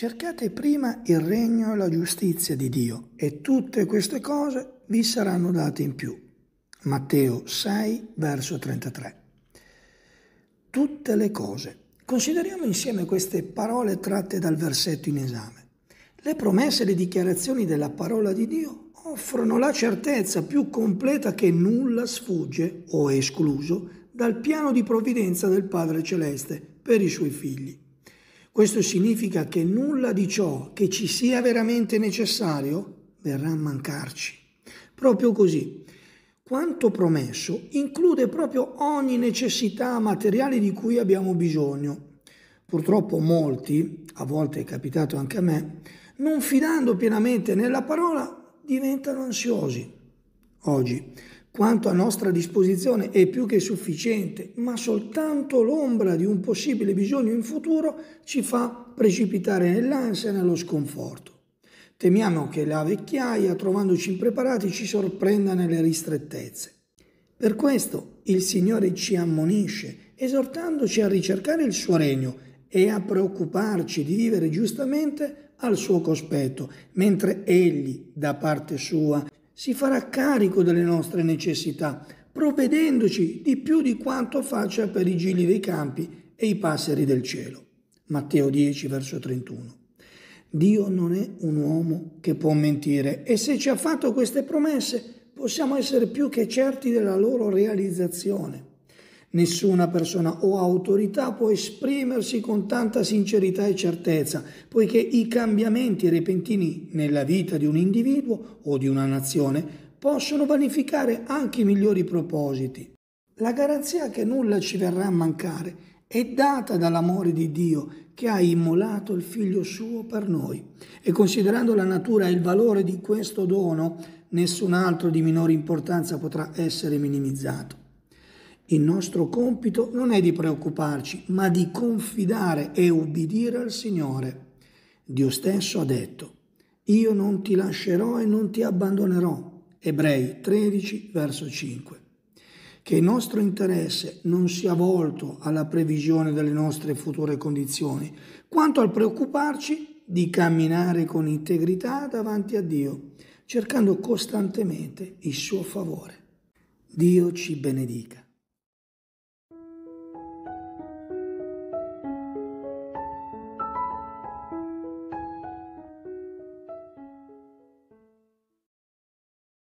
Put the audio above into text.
Cercate prima il regno e la giustizia di Dio e tutte queste cose vi saranno date in più. Matteo 6, verso 33. Tutte le cose. Consideriamo insieme queste parole tratte dal versetto in esame. Le promesse e le dichiarazioni della parola di Dio offrono la certezza più completa che nulla sfugge o è escluso dal piano di provvidenza del Padre Celeste per i suoi figli. Questo significa che nulla di ciò che ci sia veramente necessario verrà a mancarci. Proprio così. Quanto promesso include proprio ogni necessità materiale di cui abbiamo bisogno. Purtroppo molti, a volte è capitato anche a me, non fidando pienamente nella parola, diventano ansiosi. Oggi quanto a nostra disposizione è più che sufficiente, ma soltanto l'ombra di un possibile bisogno in futuro ci fa precipitare nell'ansia e nello sconforto. Temiamo che la vecchiaia, trovandoci impreparati, ci sorprenda nelle ristrettezze. Per questo il Signore ci ammonisce, esortandoci a ricercare il suo regno e a preoccuparci di vivere giustamente al suo cospetto, mentre Egli, da parte sua, si farà carico delle nostre necessità, provvedendoci di più di quanto faccia per i gigli dei campi e i passeri del cielo. Matteo 10, verso 31. Dio non è un uomo che può mentire e se ci ha fatto queste promesse possiamo essere più che certi della loro realizzazione. Nessuna persona o autorità può esprimersi con tanta sincerità e certezza, poiché i cambiamenti repentini nella vita di un individuo o di una nazione possono vanificare anche i migliori propositi. La garanzia che nulla ci verrà a mancare è data dall'amore di Dio che ha immolato il Figlio suo per noi. E considerando la natura e il valore di questo dono, nessun altro di minore importanza potrà essere minimizzato. Il nostro compito non è di preoccuparci, ma di confidare e ubbidire al Signore. Dio stesso ha detto, io non ti lascerò e non ti abbandonerò. Ebrei 13, verso 5. Che il nostro interesse non sia volto alla previsione delle nostre future condizioni, quanto al preoccuparci di camminare con integrità davanti a Dio, cercando costantemente il suo favore. Dio ci benedica.